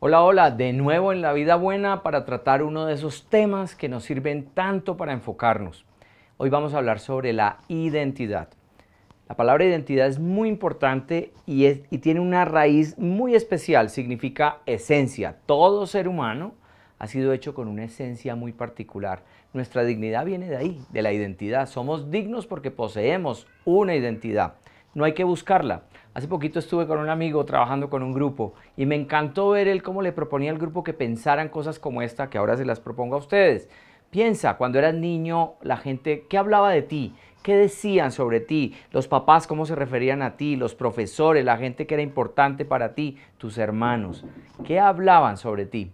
Hola, hola, de nuevo en la vida buena para tratar uno de esos temas que nos sirven tanto para enfocarnos. Hoy vamos a hablar sobre la identidad. La palabra identidad es muy importante y, tiene una raíz muy especial, significa esencia. Todo ser humano ha sido hecho con una esencia muy particular. Nuestra dignidad viene de ahí, de la identidad. Somos dignos porque poseemos una identidad. No hay que buscarla. Hace poquito estuve con un amigo trabajando con un grupo y me encantó ver él cómo le proponía al grupo que pensaran cosas como esta que ahora se las propongo a ustedes. Piensa, cuando eras niño, la gente, ¿qué hablaba de ti? ¿Qué decían sobre ti? Los papás, ¿cómo se referían a ti? Los profesores, la gente que era importante para ti, tus hermanos, ¿qué hablaban sobre ti?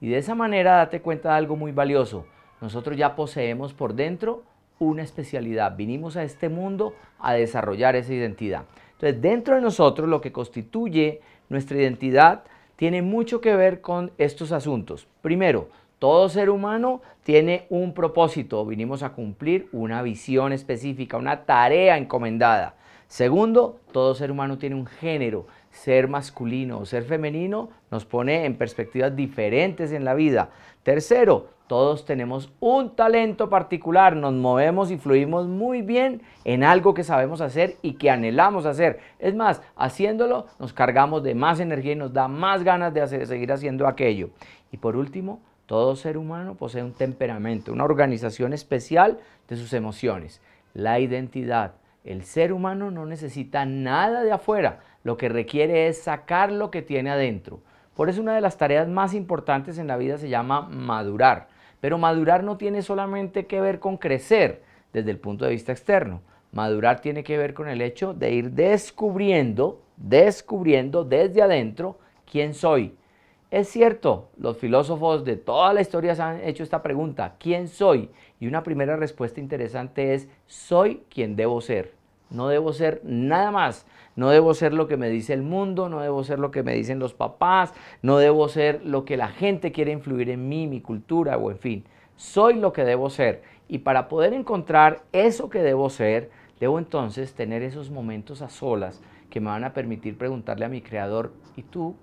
Y de esa manera date cuenta de algo muy valioso. Nosotros ya poseemos por dentro una especialidad. Vinimos a este mundo a desarrollar esa identidad. Entonces, dentro de nosotros lo que constituye nuestra identidad tiene mucho que ver con estos asuntos. Primero, todo ser humano tiene un propósito, vinimos a cumplir una visión específica, una tarea encomendada. Segundo, todo ser humano tiene un género, ser masculino o ser femenino nos pone en perspectivas diferentes en la vida. Tercero, todos tenemos un talento particular, nos movemos y fluimos muy bien en algo que sabemos hacer y que anhelamos hacer. Es más, haciéndolo nos cargamos de más energía y nos da más ganas de seguir haciendo aquello. Y por último, todo ser humano posee un temperamento, una organización especial de sus emociones, la identidad. El ser humano no necesita nada de afuera, lo que requiere es sacar lo que tiene adentro. Por eso una de las tareas más importantes en la vida se llama madurar. Pero madurar no tiene solamente que ver con crecer desde el punto de vista externo. Madurar tiene que ver con el hecho de ir descubriendo, descubriendo desde adentro quién soy. Es cierto, los filósofos de toda la historia se han hecho esta pregunta, ¿quién soy? Y una primera respuesta interesante es, soy quien debo ser. No debo ser nada más. No debo ser lo que me dice el mundo, no debo ser lo que me dicen los papás, no debo ser lo que la gente quiere influir en mí, mi cultura o en fin. Soy lo que debo ser. Y para poder encontrar eso que debo ser, debo entonces tener esos momentos a solas que me van a permitir preguntarle a mi creador, ¿y tú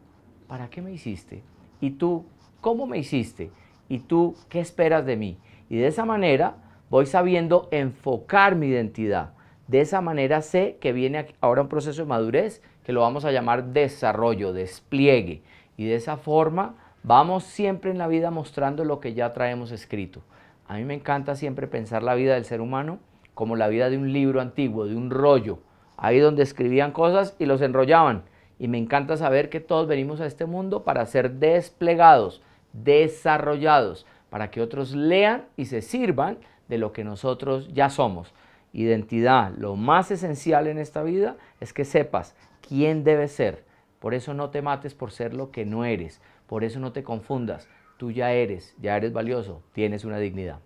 para qué me hiciste? ¿Y tú cómo me hiciste? ¿Y tú qué esperas de mí? Y de esa manera voy sabiendo enfocar mi identidad de esa manera sé que viene ahora un proceso de madurez que lo vamos a llamar desarrollo, despliegue. Y de esa forma vamos siempre en la vida mostrando lo que ya traemos escrito. A mí me encanta siempre pensar la vida del ser humano como la vida de un libro antiguo, de un rollo, ahí donde escribían cosas y los enrollaban. Y me encanta saber que todos venimos a este mundo para ser desplegados, desarrollados, para que otros lean y se sirvan de lo que nosotros ya somos identidad, lo más esencial en esta vida es que sepas quién debes ser. Por eso no te mates por ser lo que no eres. Por eso no te confundas. Tú ya eres, ya eres valioso, tienes una dignidad.